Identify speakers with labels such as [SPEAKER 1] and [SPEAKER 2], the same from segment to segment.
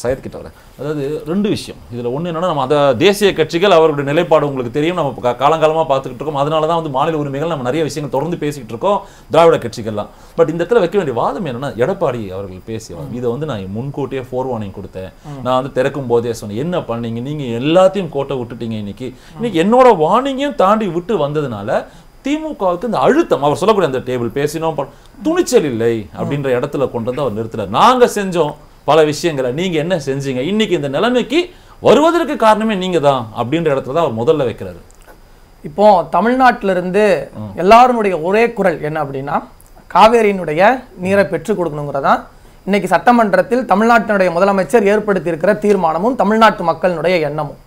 [SPEAKER 1] சையத் கிட்ட அதாவது ரெண்டு விஷயம் இதில் ஒன்று என்னென்னா நம்ம அதை தேசிய கட்சிகள் அவருடைய நிலைப்பாடு உங்களுக்கு தெரியும் நம்ம காலங்காலமாக பார்த்துக்கிட்டு இருக்கோம் அதனால தான் வந்து மாநில உரிமைகள் நம்ம நிறைய விஷயங்கள் தொடர்ந்து பேசிகிட்டு இருக்கோம் திராவிட கட்சிகள்லாம் பட் இந்த இடத்துல வைக்க வேண்டிய வாதம் என்னென்னா எடப்பாடி அவர்கள் பேசிய இதை வந்து நான் முன்கூட்டியே ஃபோர் வார்னிங் கொடுத்தேன் நான் வந்து திறக்கும் போதே சொன்னேன் என்ன பண்ணீங்க நீங்கள் எல்லாத்தையும் கோட்டை விட்டுட்டீங்க இன்னைக்கு இன்னைக்கு என்னோட வார்னிங்கையும் தாண்டி விட்டு வந்ததுனால திமுகவுக்கு இந்த அழுத்தம் அவர் சொல்லக்கூடிய அந்த டேபிள் பேசினோம் துணிச்சல் இல்லை அப்படின்ற இடத்துல கொண்டு வந்து அவர் நிறுத்தினார் நாங்கள் செஞ்சோம் பல விஷயங்களை நீங்கள் என்ன செஞ்சீங்க இன்றைக்கி இந்த நிலைமைக்கு வருவதற்கு காரணமே நீங்கள் தான் அப்படின்ற இடத்துல தான் அவர் முதல்ல வைக்கிறாரு
[SPEAKER 2] இப்போ தமிழ்நாட்டிலிருந்து எல்லாருடைய ஒரே குரல் என்ன அப்படின்னா காவேரியினுடைய நீரை பெற்றுக் கொடுக்கணுங்கிறதா இன்னைக்கு சட்டமன்றத்தில் தமிழ்நாட்டினுடைய முதலமைச்சர் ஏற்படுத்தி இருக்கிற தீர்மானமும் தமிழ்நாட்டு மக்களினுடைய எண்ணமும்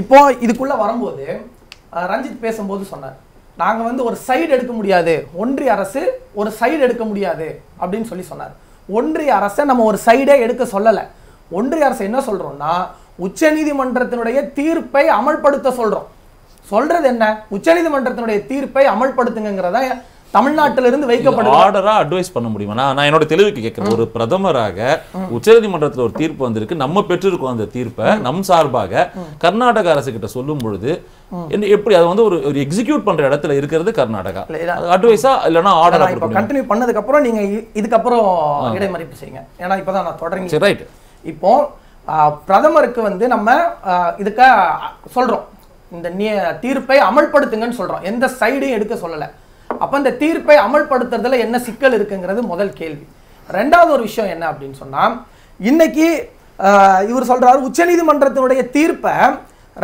[SPEAKER 2] இப்போ இதுக்குள்ள வரும்போது ரஞ்சித் பேசும்போது சொன்னார் நாங்கள் வந்து ஒரு சைடு எடுக்க முடியாது ஒன்றிய அரசு ஒரு சைடு எடுக்க முடியாது அப்படின்னு சொல்லி சொன்னார் ஒன்றிய அரசை நம்ம ஒரு சைடே எடுக்க சொல்லலை ஒன்றிய அரசு என்ன சொல்கிறோம்னா உச்சநீதிமன்றத்தினுடைய தீர்ப்பை அமல்படுத்த சொல்கிறோம் சொல்கிறது என்ன உச்சநீதிமன்றத்தினுடைய தீர்ப்பை அமல்படுத்துங்கிறத தமிழ்நாட்டில இருந்து வைக்கப்படும்
[SPEAKER 1] ஆர்டரா அட்வைஸ் பண்ண முடியுமா நான் என்னோட தெளிவுக்கு கேட்கிறேன் ஒரு பிரதமராக உச்சநீதிமன்றத்தில் ஒரு தீர்ப்பு வந்திருக்கு நம்ம பெற்றிருக்கோம் அந்த தீர்ப்பை நம் சார்பாக கர்நாடக அரசு கிட்ட சொல்லும் பொழுது எப்படி அது வந்து ஒரு ஒரு எக்ஸிக்யூட் பண்ற இடத்துல இருக்கிறது கர்நாடகா அட்வைஸா இல்லனா ஆர்டரா கண்டினியூ
[SPEAKER 2] பண்ணதுக்கு அப்புறம் நீங்க இதுக்கப்புறம் இடைமறிப்பு செய்யுங்க ஏன்னா இப்பதான் நான் தொடர்ந்து ரைட் இப்போ பிரதமருக்கு வந்து நம்ம இதுக்க சொல்றோம் இந்த தீர்ப்பை அமல்படுத்துங்கன்னு சொல்றோம் எந்த சைடையும் எடுக்க சொல்லலை அப்போ அந்த தீர்ப்பை அமல்படுத்துறதுல என்ன சிக்கல் இருக்குங்கிறது முதல் கேள்வி ரெண்டாவது ஒரு விஷயம் என்ன அப்படின்னு சொன்னால் இன்னைக்கு இவர் சொல்கிறார் உச்சநீதிமன்றத்தினுடைய தீர்ப்பை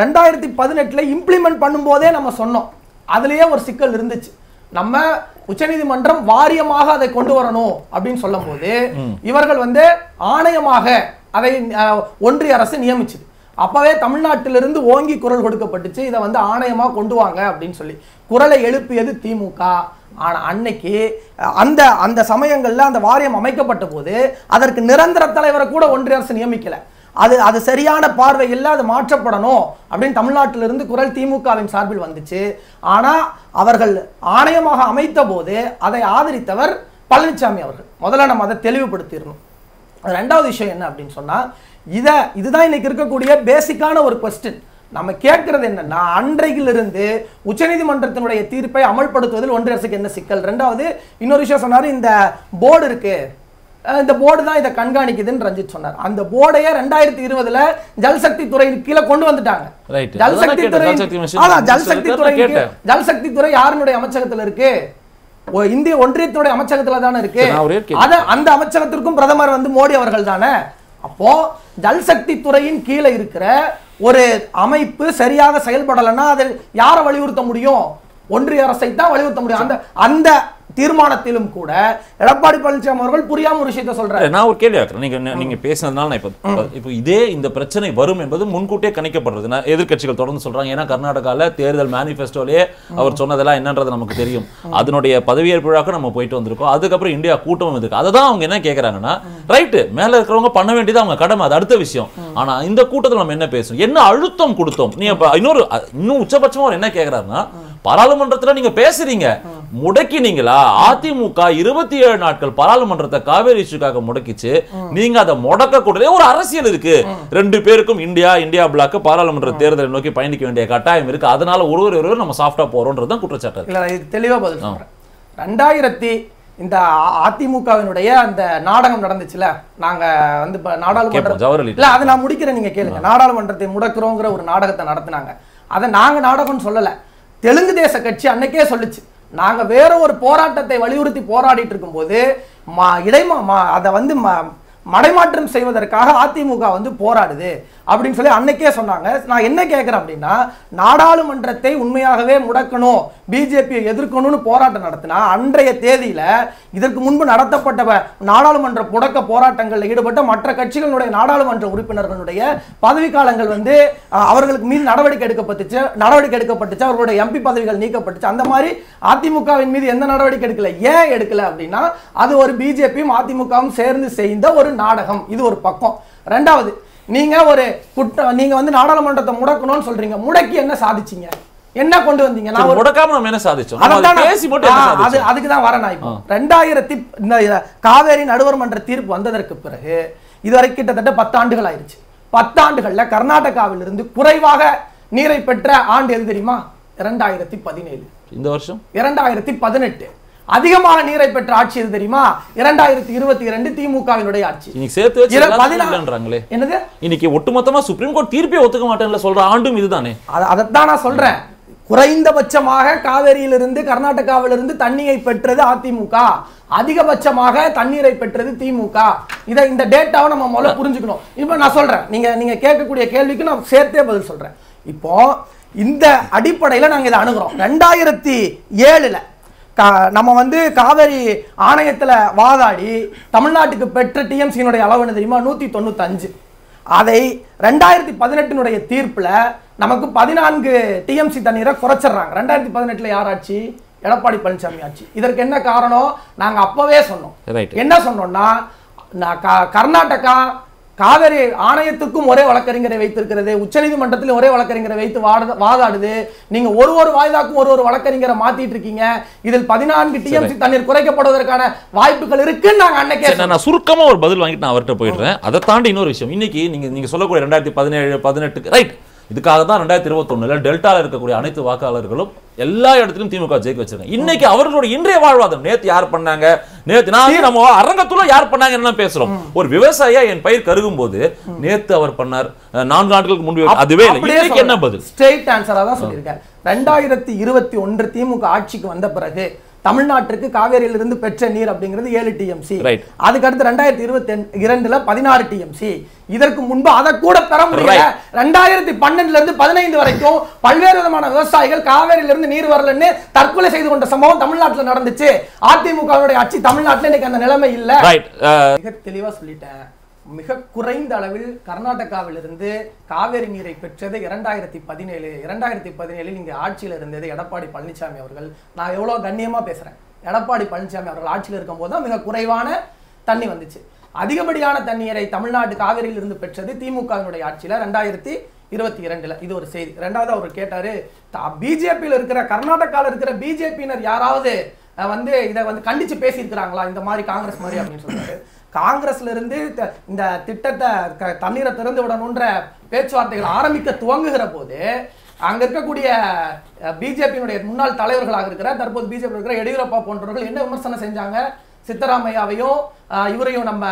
[SPEAKER 2] ரெண்டாயிரத்தி பதினெட்டில் இம்ப்ளிமெண்ட் பண்ணும்போதே நம்ம சொன்னோம் அதுலேயே ஒரு சிக்கல் இருந்துச்சு நம்ம உச்சநீதிமன்றம் வாரியமாக அதை கொண்டு வரணும் அப்படின்னு சொல்லும் போது இவர்கள் வந்து ஆணையமாக அதை ஒன்றிய அரசு நியமிச்சுது அப்போவே தமிழ்நாட்டிலிருந்து ஓங்கி குரல் கொடுக்கப்பட்டுச்சு இதை வந்து ஆணையமாக கொண்டு வாங்க அப்படின்னு சொல்லி குரலை எழுப்பியது திமுக ஆனால் அன்னைக்கு அந்த அந்த சமயங்களில் அந்த வாரியம் அமைக்கப்பட்ட போது அதற்கு நிரந்தர தலைவரை கூட ஒன்றிய அரசு நியமிக்கலை அது அது சரியான பார்வையில் அது மாற்றப்படணும் அப்படின்னு தமிழ்நாட்டிலிருந்து குரல் திமுகவின் சார்பில் வந்துச்சு ஆனால் அவர்கள் ஆணையமாக அமைத்த போது அதை ஆதரித்தவர் பழனிசாமி அவர்கள் முதல்ல நம்ம அதை தெளிவுபடுத்திடணும் ரெண்டாவது விஷயம் என்ன அப்படின்னு சொன்னால் இதை இதுதான் இன்னைக்கு இருக்கக்கூடிய பேசிக்கான ஒரு கொஸ்டின் நம்ம கேட்கறது என்ன என்னன்னா அன்றையிலிருந்து உச்சநீதிமன்றத்தினுடைய தீர்ப்பை அமல்படுத்துவதில் ஒன்றிய அரசுக்கு என்ன சிக்கல் ரெண்டாவது இன்னொரு விஷயம் சொன்னார் இந்த போர்டு இருக்கு இந்த போர்டு தான் இதை கண்காணிக்குதுன்னு ரஞ்சித் சொன்னார் அந்த போர்டையே ரெண்டாயிரத்தி இருபதுல ஜல்சக்தி துறையின் கீழே கொண்டு வந்துட்டாங்க ஜல்சக்தி துறை ஜல்சக்தி துறை ஜல்சக்தி துறை யாருடைய அமைச்சகத்துல இருக்கு இந்திய ஒன்றியத்தினுடைய அமைச்சகத்துல தானே இருக்கு அந்த அமைச்சகத்திற்கும் பிரதமர் வந்து மோடி அவர்கள் தானே அப்போ ஜல்சக்தி துறையின் கீழே இருக்கிற ஒரு அமைப்பு சரியாக செயல்படலைன்னா அதில் யாரை வலியுறுத்த முடியும் ஒன்றிய அரசை தான் வலியுறுத்த முடியும் அந்த அந்த தீர்மானத்திலும் கூட எடப்பாடி பழனிசாமி அவர்கள் புரியாம ஒரு விஷயத்த சொல்றாரு
[SPEAKER 1] நான் ஒரு கேள்வி ஆக்குறேன் நீங்க நீங்க பேசினதுனால நான் இப்போ இப்போ இதே இந்த பிரச்சனை வரும் என்பது முன்கூட்டியே கணிக்கப்படுறது நான் எதிர்கட்சிகள் தொடர்ந்து சொல்றாங்க ஏன்னா கர்நாடகாவில் தேர்தல் மேனிஃபெஸ்டோலேயே அவர் சொன்னதெல்லாம் என்னன்றது நமக்கு தெரியும் அதனுடைய பதவியேற்பு விழாக்கு நம்ம போயிட்டு வந்திருக்கோம் அதுக்கப்புறம் இந்தியா கூட்டமும் இருக்கு அதை தான் அவங்க என்ன கேட்கறாங்கன்னா ரைட்டு மேல இருக்கிறவங்க பண்ண வேண்டியது அவங்க கடமை அது அடுத்த விஷயம் ஆனா இந்த கூட்டத்தில் நம்ம என்ன பேசணும் என்ன அழுத்தம் கொடுத்தோம் நீ இன்னொரு இன்னும் உச்சபட்சமா அவர் என்ன கேட்கிறாருன்னா பாராளுமன்றத்தில் நீங்க பேசுறீங்க முடக்கினீங்களா அதிமுக இருபத்தி ஏழு நாட்கள் பாராளுமன்றத்தை காவேரி இஷ்யூக்காக முடக்கிச்சு நீங்க அதை முடக்க கூடவே ஒரு அரசியல் இருக்கு ரெண்டு பேருக்கும் இந்தியா இந்தியா பிளாக் பாராளுமன்ற தேர்தலை நோக்கி பயணிக்க வேண்டிய கட்டாயம் இருக்கு அதனால ஒருவர் ஒருவர் நம்ம சாஃப்டா போறோம்ன்றது தான் குற்றச்சாட்டு தெளிவா பதில்
[SPEAKER 2] ரெண்டாயிரத்தி இந்த அதிமுகவினுடைய அந்த நாடகம் நடந்துச்சுல நாங்க வந்து நாடாளுமன்ற இல்ல அதை நான் முடிக்கிறேன் நீங்க கேளுங்க நாடாளுமன்றத்தை முடக்கிறோங்கிற ஒரு நாடகத்தை நடத்தினாங்க அதை நாங்க நாடகம்னு சொல்லல தெலுங்கு தேச கட்சி அன்னைக்கே சொல்லுச்சு நாங்க வேற ஒரு போராட்டத்தை வலியுறுத்தி போராடிட்டு இருக்கும்போது மா இடைமா அதை வந்து மடைமாற்றம் செய்வதற்காக அதிமுக வந்து போராடுது அப்படின்னு சொல்லி அன்னைக்கே சொன்னாங்க நான் என்ன கேட்குறேன் அப்படின்னா நாடாளுமன்றத்தை உண்மையாகவே முடக்கணும் பிஜேபியை எதிர்க்கணும்னு போராட்டம் நடத்தினா அன்றைய தேதியில் இதற்கு முன்பு நடத்தப்பட்ட நாடாளுமன்ற முடக்க போராட்டங்களில் ஈடுபட்ட மற்ற கட்சிகளுடைய நாடாளுமன்ற உறுப்பினர்களுடைய பதவிக்காலங்கள் வந்து அவர்களுக்கு மீது நடவடிக்கை எடுக்கப்பட்டுச்சு நடவடிக்கை எடுக்கப்பட்டுச்சு அவர்களுடைய எம்பி பதவிகள் நீக்கப்பட்டுச்சு அந்த மாதிரி அதிமுகவின் மீது எந்த நடவடிக்கை எடுக்கல ஏன் எடுக்கல அப்படின்னா அது ஒரு பிஜேபியும் அதிமுகவும் சேர்ந்து செய்த ஒரு நாடகம் இது ஒரு பக்கம் ரெண்டாவது நீங்கள் ஒரு குற்றம் நீங்கள் வந்து நாடாளுமன்றத்தை முடக்கணும்னு சொல்றீங்க முடக்கி என்ன சாதிச்சீங்க என்ன கொண்டு வந்தீங்க நான் முடக்காம
[SPEAKER 1] நம்ம என்ன சாதிச்சோம் பேசி போட்டு அது அதுக்கு தான் வரேன் நான் இப்போ
[SPEAKER 2] ரெண்டாயிரத்தி இந்த காவேரி நடுவர் மன்ற தீர்ப்பு வந்ததற்கு பிறகு இதுவரை கிட்டத்தட்ட பத்தாண்டுகள் ஆயிடுச்சு பத்தாண்டுகளில் கர்நாடகாவிலிருந்து குறைவாக நீரை பெற்ற ஆண்டு எது தெரியுமா இரண்டாயிரத்தி பதினேழு இந்த வருஷம் இரண்டாயிரத்தி பதினெட்டு அதிகமான நீரை பெற்ற ஆட்சி எது தெரியுமா இரண்டாயிரத்தி இருபத்தி இரண்டு திமுகவினுடைய ஆட்சி இன்னைக்கு
[SPEAKER 1] சேர்த்து என்னது இன்னைக்கு ஒட்டுமொத்தமா சுப்ரீம் கோர்ட் தீர்ப்பே ஒத்துக்க மாட்டேன்ல சொல்ற ஆண்டும் இதுதானே அதைத்தான்
[SPEAKER 2] நான் சொல்றேன் குறைந்தபட்சமாக காவேரியிலிருந்து கர்நாடகாவிலிருந்து தண்ணியை பெற்றது அதிமுக அதிகபட்சமாக தண்ணீரை பெற்றது திமுக இதை இந்த டேட்டாவை நம்ம முதல்ல புரிஞ்சுக்கணும் இப்போ நான் சொல்றேன் நீங்க நீங்க கேட்கக்கூடிய கேள்விக்கு நான் சேர்த்தே பதில் சொல்றேன் இப்போ இந்த அடிப்படையில் நாங்கள் இதை அணுகிறோம் ரெண்டாயிரத்தி ஏழுல நம்ம வந்து காவேரி ஆணையத்தில் வாதாடி தமிழ்நாட்டுக்கு பெற்ற டிஎம்சியினுடைய அளவு என்ன தெரியுமா நூற்றி தொண்ணூத்தஞ்சு அதை ரெண்டாயிரத்தி பதினெட்டினுடைய தீர்ப்பில் நமக்கு பதினான்கு டிஎம்சி தண்ணீரை குறைச்சிடுறாங்க ரெண்டாயிரத்தி பதினெட்டில் யார் ஆட்சி எடப்பாடி பழனிசாமி ஆட்சி இதற்கு என்ன காரணம் நாங்கள் அப்போவே சொன்னோம் என்ன சொன்னோம்னா கர்நாடகா காவிரி ஆணையத்துக்கும் ஒரே வழக்கறிஞரை வைத்திருக்கிறது உச்சநீதிமன்றத்திலும் ஒரே வழக்கறிஞரை வைத்து வாதாடுது நீங்க ஒரு ஒரு வாய்தாக்கும் ஒரு ஒரு வழக்கறிஞரை மாத்திட்டு இருக்கீங்க இதில் பதினான்கு டிஎம்சி தண்ணீர் குறைக்கப்படுவதற்கான வாய்ப்புகள் இருக்குன்னு நாங்க அன்னைக்கு
[SPEAKER 1] நான் சுருக்கமா ஒரு பதில் வாங்கிட்டு நான் அவர்கிட்ட போயிடுறேன் அதை தாண்டி இன்னொரு விஷயம் இன்னைக்கு நீங்க நீங்க சொல்லக்கூடிய ரெண்டாயிரத்தி பதினேழு பதினெட்டுக்கு ரைட் இதுக்காக தான் ரெண்டாயிரத்தி இருபத்தொன்னில் டெல்டாவில் இருக்கக்கூடிய அனைத்து வாக்காளர்களும் எல்லா இடத்துலையும் திமுக ஜெயிக்க வச்சிருக்காங்க இன்னைக்கு அவர்களோட இன்றைய வாழ்வாதம் நேத்து யார் பண்ணாங்க நேத்து நான் நம்ம அரங்கத்துல யார் பண்ணாங்க என்ன பேசுறோம் ஒரு விவசாயியா என் பயிர் கருகும் போது நேத்து அவர் பண்ணார் நான்கு ஆண்டுகளுக்கு முன்பு அதுவே என்ன பதில்
[SPEAKER 2] ஸ்ட்ரெயிட் ஆன்சரா தான் சொல்லியிருக்காரு ரெண்டாயிரத்தி இருபத்தி ஒன்று திமுக ஆட்சிக்கு வந்த பிறகு தமிழ்நாட்டிற்கு காவேரியிலிருந்து பெற்ற நீர் அப்படிங்கிறது ஏழு டிஎம்சி அதுக்கடுத்து ரெண்டாயிரத்தி இருபத்தி இரண்டுல பதினாறு டிஎம்சி இதற்கு முன்பு அதை கூட பெற முடியல ரெண்டாயிரத்தி பன்னெண்டுல இருந்து பதினைந்து வரைக்கும் பல்வேறு விதமான விவசாயிகள் காவேரியிலிருந்து நீர் வரலன்னு தற்கொலை செய்து கொண்ட சம்பவம் தமிழ்நாட்டில் நடந்துச்சு அதிமுகவுடைய ஆட்சி தமிழ்நாட்டில் இன்னைக்கு அந்த நிலைமை இல்லை மிக தெளிவா சொல்லிட்டேன் மிக குறைந்த அளவில் கர்நாடகாவிலிருந்து காவேரி நீரை பெற்றது இரண்டாயிரத்தி பதினேழு இரண்டாயிரத்தி பதினேழில் இங்கே ஆட்சியில் இருந்தது எடப்பாடி பழனிசாமி அவர்கள் நான் எவ்வளோ கண்ணியமாக பேசுகிறேன் எடப்பாடி பழனிசாமி அவர்கள் ஆட்சியில் இருக்கும்போது தான் மிக குறைவான தண்ணி வந்துச்சு அதிகப்படியான தண்ணீரை தமிழ்நாடு காவிரியிலிருந்து பெற்றது திமுகவினுடைய ஆட்சியில் ரெண்டாயிரத்தி இருபத்தி இரண்டில் இது ஒரு செய்தி ரெண்டாவது அவர் கேட்டார் பிஜேபியில் இருக்கிற கர்நாடகாவில் இருக்கிற பிஜேபியினர் யாராவது வந்து இதை வந்து கண்டித்து பேசியிருக்கிறாங்களா இந்த மாதிரி காங்கிரஸ் மாதிரி அப்படின்னு சொல்றாரு காங்கிரஸ்ல இருந்து இந்த திட்டத்தை தண்ணீரை திறந்து விடணுன்ற பேச்சுவார்த்தைகள் ஆரம்பிக்க துவங்குகிற போது அங்க இருக்கக்கூடிய பிஜேபியினுடைய முன்னாள் தலைவர்களாக இருக்கிற தற்போது பிஜேபி இருக்கிற எடியூரப்பா போன்றவர்கள் என்ன விமர்சனம் செஞ்சாங்க சித்தராமையாவையும் இவரையும் நம்ம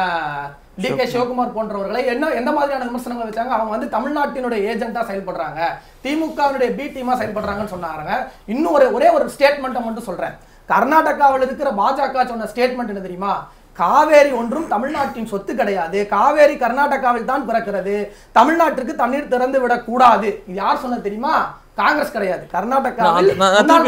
[SPEAKER 2] டி கே சிவகுமார் போன்றவர்களை என்ன எந்த மாதிரியான விமர்சனங்கள் வச்சாங்க அவங்க வந்து தமிழ்நாட்டினுடைய ஏஜென்ட்டா செயல்படுறாங்க திமுகவினுடைய பி டீமா செயல்படுறாங்கன்னு சொன்னாங்க இன்னும் ஒரு ஒரே ஒரு ஸ்டேட்மெண்ட்டை மட்டும் சொல்றேன் கர்நாடகாவில் இருக்கிற பாஜக சொன்ன ஸ்டேட்மெண்ட் என்ன தெரியுமா காவேரி ஒன்றும் தமிழ்நாட்டின் சொத்து கிடையாது காவேரி கர்நாடகாவில் தான் பிறக்கிறது தமிழ்நாட்டிற்கு தண்ணீர் திறந்து விடக்கூடாது இது யார் சொன்ன தெரியுமா காங்கிரஸ் கிடையாது கர்நாடகாவில்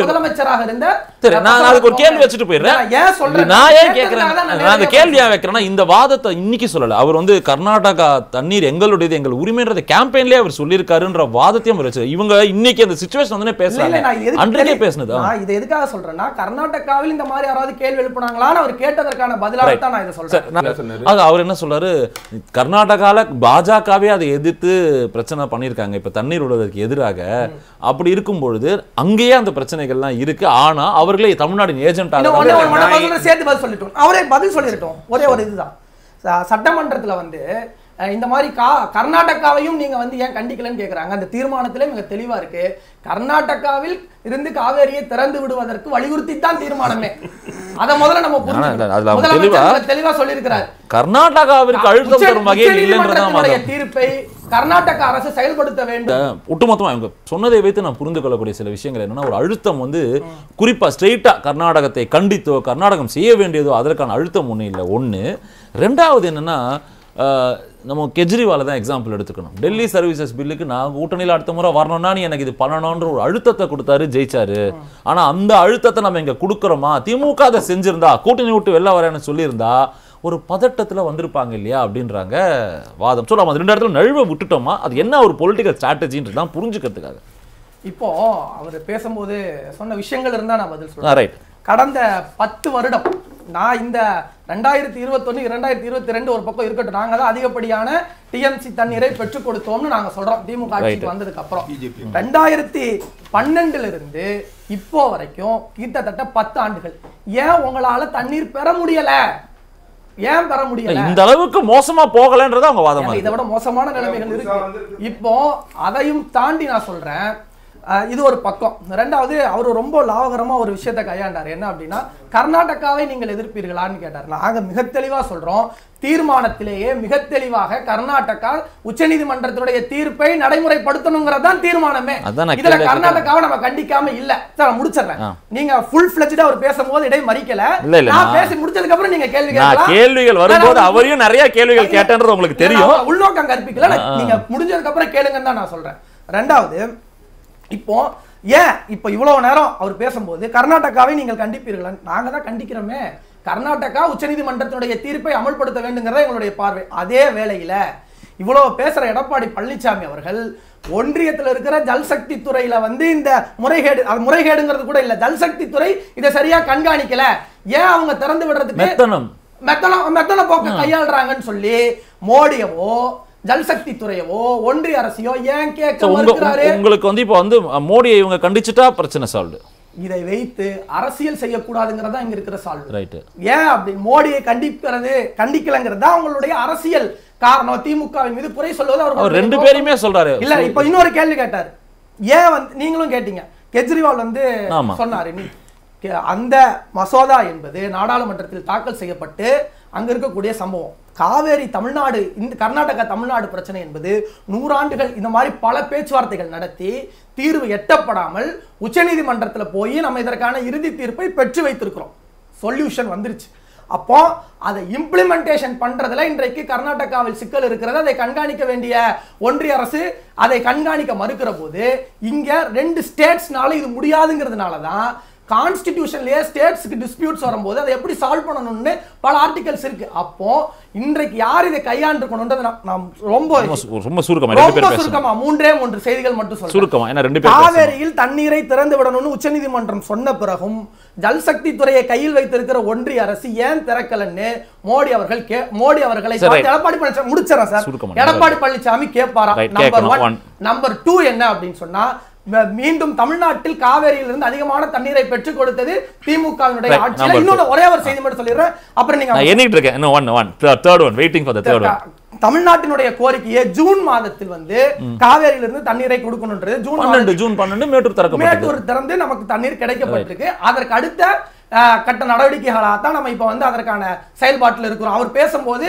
[SPEAKER 2] முதலமைச்சராக இருந்த சரி நான் அதுக்கு ஒரு கேள்வி
[SPEAKER 1] வச்சுட்டு போயிடுறேன் ஏன் சொல்றேன் நான் ஏன் கேட்கறேன் நான் அந்த கேள்வி ஏன் வைக்கிறேன்னா இந்த வாதத்தை இன்னைக்கு சொல்லல அவர் வந்து கர்நாடகா தண்ணீர் எங்களுடையது எங்கள் உரிமைன்றது கேம்பெயின்லயே அவர் சொல்லியிருக்காருன்ற வாதத்தையும் அவர் வச்சு இவங்க இன்னைக்கு அந்த சுச்சுவேஷன் வந்து பேசுறாங்க அன்றைக்கே பேசுனது நான்
[SPEAKER 2] இது எதுக்காக சொல்றேன்னா கர்நாடகாவில் இந்த மாதிரி யாராவது கேள்வி எழுப்புனாங்களான்னு அவர் கேட்டதற்கான பதிலாக தான் நான் இதை
[SPEAKER 1] சொல்றேன் அது அவர் என்ன சொல்றாரு கர்நாடகாவில் பாஜகவே அதை எதிர்த்து பிரச்சனை பண்ணியிருக்காங்க இப்போ தண்ணீர் விடுவதற்கு எதிராக அப்படி இருக்கும் பொழுது அங்கேயே அந்த பிரச்சனைகள்லாம் இருக்கு ஆனா அவர்களே தமிழ்நாடு ஏஜென்ட்
[SPEAKER 2] சேர்த்து பதில் சொல்லிட்டோம் அவரே பதில் சொல்லிட்டோம் ஒரே ஒரு இதுதான் சட்டமன்றத்தில் வந்து இந்த மாதிரி கா கர்நாடகாவையும் நீங்கள் வந்து ஏன் கண்டிக்கலன்னு கேட்குறாங்க அந்த தீர்மானத்தில் மிக தெளிவாக இருக்கு கர்நாடகாவில் இருந்து காவேரியை திறந்து விடுவதற்கு வலியுறுத்தி தான் தீர்மானமே அதை முதல்ல நம்ம தெளிவா தெளிவாக சொல்லியிருக்கிறார்
[SPEAKER 1] கர்நாடகாவிற்கு அழுத்தம் தரும் வகையில்
[SPEAKER 2] தீர்ப்பை கர்நாடக அரசு செயல்படுத்த வேண்டும்
[SPEAKER 1] ஒட்டுமொத்தமாக இவங்க சொன்னதை வைத்து நான் புரிந்து கொள்ளக்கூடிய சில விஷயங்கள் என்னன்னா ஒரு அழுத்தம் வந்து குறிப்பாக ஸ்ட்ரெயிட்டாக கர்நாடகத்தை கண்டித்தோ கர்நாடகம் செய்ய வேண்டியதோ அதற்கான அழுத்தம் ஒண்ணு இல்லை ஒன்று ரெண்டாவது என்னன்னா நம்ம கெஜ்ரிவால தான் எக்ஸாம்பிள் எடுத்துக்கணும் டெல்லி சர்வீசஸ் பில்லுக்கு நான் கூட்டணியில் அடுத்த முறை வரணும்னா நீ எனக்கு இது பண்ணணுன்ற ஒரு அழுத்தத்தை கொடுத்தாரு ஜெயிச்சாரு ஆனால் அந்த அழுத்தத்தை நம்ம இங்கே கொடுக்குறோமா திமுக அதை செஞ்சிருந்தா கூட்டணி விட்டு வெளில வரேன்னு சொல்லியிருந்தா ஒரு பதட்டத்தில் வந்திருப்பாங்க இல்லையா அப்படின்றாங்க வாதம் ஸோ நம்ம ரெண்டு இடத்துல நழுவ விட்டுட்டோமா அது என்ன ஒரு பொலிட்டிக்கல் ஸ்ட்ராட்டஜின்றது தான் புரிஞ்சுக்கிறதுக்காக
[SPEAKER 2] இப்போ அவர் பேசும்போது சொன்ன விஷயங்கள் இருந்தால் நான் பதில் சொல்றேன் கடந்த பத்து வருடம் நான் இந்த ரெண்டாயிரத்தி இருபத்தொன்று இரண்டாயிரத்தி இருபத்தி ரெண்டு ஒரு பக்கம் இருக்கட்டும் நாங்கள் தான் அதிகப்படியான டிஎம்சி தண்ணீரை பெற்றுக் கொடுத்தோம்னு நாங்கள் சொல்கிறோம் திமுக ஆட்சிக்கு வந்ததுக்கு அப்புறம் ரெண்டாயிரத்தி பன்னெண்டுல இருந்து இப்போ வரைக்கும் கிட்டத்தட்ட பத்து ஆண்டுகள் ஏன் உங்களால் தண்ணீர் பெற முடியலை ஏன் தர முடியல இந்த
[SPEAKER 1] அளவுக்கு மோசமா போகலன்றது அவங்க வாதம் இதை விட
[SPEAKER 2] மோசமான நிலைமைகள் இருக்கு இப்போ அதையும் தாண்டி நான் சொல்றேன் இது ஒரு பக்கம் ரெண்டாவது அவர் ரொம்ப லாபகரமாக ஒரு விஷயத்தை கையாண்டார் என்ன அப்படின்னா கர்நாடகாவை நீங்கள் எதிர்ப்பீர்களான்னு கேட்டார் நாங்கள் மிக தெளிவாக சொல்கிறோம் தீர்மானத்திலேயே மிக தெளிவாக கர்நாடகா உச்சநீதிமன்றத்தினுடைய தீர்ப்பை நடைமுறைப்படுத்தணுங்கிறது தான் தீர்மானமே இதுல கர்நாடகாவை நம்ம கண்டிக்காம இல்ல சார் முடிச்சிடுறேன் நீங்க ஃபுல் ஃபிளஜ்டா அவர் பேசும்போது இடை மறிக்கல நான் பேசி முடிச்சதுக்கு அப்புறம் நீங்க கேள்வி கேட்கலாம் கேள்விகள் வரும்போது அவரையும் நிறைய
[SPEAKER 1] கேள்விகள் கேட்டன்றது உங்களுக்கு தெரியும்
[SPEAKER 2] உள்நோக்கம் கற்பிக்கல நீங்க முடிஞ்சதுக்கு அப்புறம் கேளுங்கன்னு தான் நான் சொல்றேன் ரெண்டாவது இப்போ ஏன் இப்போ இவ்வளவு நேரம் அவர் பேசும்போது கர்நாடகாவை நீங்கள் கண்டிப்பீர்களா நாங்க தான் கண்டிக்கிறோமே கர்நாடகா உச்சநீதிமன்றத்தினுடைய தீர்ப்பை அமல்படுத்த வேண்டுங்கிறத எங்களுடைய பார்வை அதே வேளையில இவ்வளவு பேசுற எடப்பாடி பழனிசாமி அவர்கள் ஒன்றியத்தில் இருக்கிற ஜல்சக்தி துறையில வந்து இந்த முறைகேடு முறைகேடுங்கிறது கூட இல்ல ஜல்சக்தி துறை இதை சரியா கண்காணிக்கல ஏன் அவங்க திறந்து விடுறதுக்கு மெத்தனம் மெத்தனம் போக்க கையாளுறாங்கன்னு சொல்லி மோடியவோ ஜல்சக்தி துறையவோ ஒன்றிய அரசியோ ஏன் கேட்க மறுக்கிறாரு
[SPEAKER 1] உங்களுக்கு வந்து இப்போ வந்து மோடியை இவங்க கண்டிச்சுட்டா பிரச்சனை சால்வ்
[SPEAKER 2] இதை வைத்து அரசியல் செய்யக்கூடாதுங்கிறது தான் இங்க இருக்கிற சால்வ் ரைட் ஏன் அப்படி மோடியை கண்டிக்கிறது கண்டிக்கலங்கிறது தான் அவங்களுடைய அரசியல் காரணம் திமுகவின் மீது குறை சொல்வது அவர் ரெண்டு பேருமே சொல்றாரு இல்ல இப்ப இன்னொரு கேள்வி கேட்டாரு ஏன் வந்து நீங்களும் கேட்டீங்க கெஜ்ரிவால் வந்து சொன்னாரு அந்த மசோதா என்பது நாடாளுமன்றத்தில் தாக்கல் செய்யப்பட்டு அங்கே இருக்கக்கூடிய சம்பவம் காவேரி தமிழ்நாடு இந்த கர்நாடகா தமிழ்நாடு பிரச்சனை என்பது நூறாண்டுகள் இந்த மாதிரி பல பேச்சுவார்த்தைகள் நடத்தி தீர்வு எட்டப்படாமல் உச்சநீதிமன்றத்தில் போய் நம்ம இதற்கான இறுதி தீர்ப்பை பெற்று வைத்திருக்கிறோம் சொல்யூஷன் வந்துருச்சு அப்போ அதை இம்ப்ளிமெண்டேஷன் பண்றதுல இன்றைக்கு கர்நாடகாவில் சிக்கல் இருக்கிறது அதை கண்காணிக்க வேண்டிய ஒன்றிய அரசு அதை கண்காணிக்க மறுக்கிற போது இங்க ரெண்டு ஸ்டேட்ஸ்னால இது முடியாதுங்கிறதுனால தான் கான்ஸ்டிடியூஷன்லேயே ஸ்டேட்ஸுக்கு டிஸ்பியூட்ஸ் வரும்போது அதை எப்படி சால்வ் பண்ணணும்னு பல ஆர்டிகல்ஸ் இருக்கு அப்போ இன்றைக்கு யார் இதை கையாண்டுக்கணும்ன்றது நாம் ரொம்ப
[SPEAKER 1] ரொம்ப சுருக்கமா ரொம்ப சுருக்கமா
[SPEAKER 2] மூன்றே மூன்று செய்திகள் மட்டும் சொல்லுங்க
[SPEAKER 1] சுருக்கமா ஏன்னா ரெண்டு காவேரியில்
[SPEAKER 2] தண்ணீரை திறந்து விடணும்னு உச்சநீதிமன்றம் சொன்ன பிறகும் ஜல்சக்தி துறையை கையில் வைத்திருக்கிற ஒன்றிய அரசு ஏன் திறக்கலன்னு மோடி அவர்கள் கே மோடி அவர்களை எடப்பாடி பழனிசாமி முடிச்சிடறேன் சார் எடப்பாடி பழனிசாமி கேட்பாரா நம்பர் ஒன் நம்பர் டூ என்ன அப்படின்னு சொன்னா மீண்டும் தமிழ்நாட்டில் காவேரியிலிருந்து அதிகமான தண்ணீரை பெற்றுக் கொடுத்தது திமுகவினுடைய ஆட்சியில் இன்னொரு ஒரே ஒரு செய்தி மட்டும் சொல்லிடுறேன் அப்புறம் நீங்க எண்ணிட்டு
[SPEAKER 1] இருக்கேன் இன்னும் one one third one waiting for third
[SPEAKER 2] தமிழ்நாட்டினுடைய கோரிக்கையை ஜூன் மாதத்தில் வந்து காவேரியிலிருந்து தண்ணீரை கொடுக்கணும்ன்றது ஜூன் பன்னெண்டு ஜூன் பன்னெண்டு மேட்டூர் திறக்கும் மேட்டூர் திறந்து நமக்கு தண்ணீர் கிடைக்கப்பட்டிருக்கு அதற்கு அடுத்த கட்ட நடவடிக்கைகளாக தான் நம்ம இப்போ வந்து அதற்கான செயல்பாட்டில் இருக்கிறோம் அவர் பேசும்போது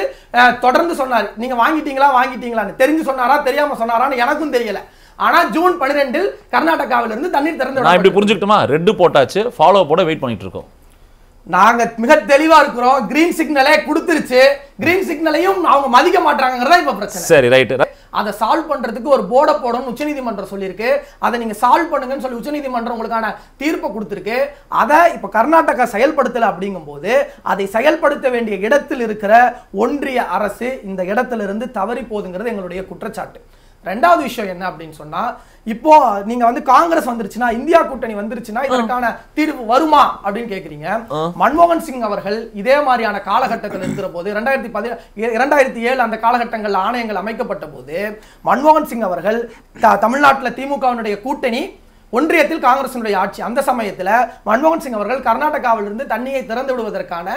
[SPEAKER 2] தொடர்ந்து சொன்னார் நீங்கள் வாங்கிட்டீங்களா வாங்கிட்டீங்களான்னு தெரிஞ்சு சொன்னாரா தெரியாமல் சொன்னாரான்னு எனக்கும் தெரியலை ஆனா ஜூன் பனிரெண்டில் கர்நாடகாவில இருந்து தண்ணீர் திறந்து நான் இப்படி
[SPEAKER 1] புரிஞ்சுக்கிட்டுமா ரெட் போட்டாச்சு ஃபாலோ போட வெயிட் பண்ணிட்டு இருக்கோம்
[SPEAKER 2] நாங்க மிக தெளிவா இருக்கிறோம் கிரீன் சிக்னலே கொடுத்துருச்சு கிரீன் சிக்னலையும் அவங்க மதிக்க மாட்டாங்கிறதா இப்ப பிரச்சனை சரி ரைட் அதை சால்வ் பண்றதுக்கு ஒரு போர்டை போடணும்னு உச்சநீதிமன்றம் சொல்லியிருக்கு அதை நீங்க சால்வ் பண்ணுங்கன்னு சொல்லி உச்சநீதிமன்றம் உங்களுக்கான தீர்ப்பை கொடுத்துருக்கு அதை இப்ப கர்நாடகா செயல்படுத்தல அப்படிங்கும் போது அதை செயல்படுத்த வேண்டிய இடத்தில் இருக்கிற ஒன்றிய அரசு இந்த இடத்துல இருந்து தவறி போகுதுங்கிறது எங்களுடைய குற்றச்சாட்டு ரெண்டாவது விஷயம் என்ன அப்படின்னு சொன்னா இப்போ நீங்க வந்து காங்கிரஸ் வந்துருச்சுன்னா இந்தியா கூட்டணி வந்துருச்சுன்னா இதற்கான தீர்வு வருமா அப்படின்னு கேக்குறீங்க மன்மோகன் சிங் அவர்கள் இதே மாதிரியான காலகட்டத்தில் இருக்கிற போது ரெண்டாயிரத்தி பதினேழு இரண்டாயிரத்தி ஏழு அந்த காலகட்டங்கள் ஆணையங்கள் அமைக்கப்பட்ட போது மன்மோகன் சிங் அவர்கள் தமிழ்நாட்டில் திமுகவினுடைய கூட்டணி ஒன்றியத்தில் காங்கிரசினுடைய ஆட்சி அந்த சமயத்தில் மன்மோகன் சிங் அவர்கள் கர்நாடகாவிலிருந்து தண்ணியை திறந்து விடுவதற்கான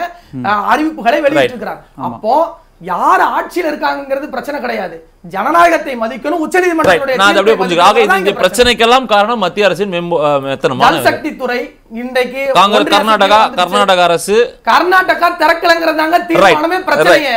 [SPEAKER 2] அறிவிப்புகளை வெளியிட்டிருக்கிறார் அப்போ யார் ஆட்சியில் இருக்காங்கிறது பிரச்சனை கிடையாது ஜனநாயகத்தை மதிக்கணும் உச்சநீதிமன்றத்துடைய
[SPEAKER 1] பிரச்சனைக்கெல்லாம் காரணம் மத்திய அரசின் சக்தி
[SPEAKER 2] துறை இன்றைக்கு கர்நாடகா
[SPEAKER 1] கர்நாடக அரசு
[SPEAKER 2] கர்நாடகா திறக்கலங்கிறதாங்க தீர்மானமே பிரச்சனையே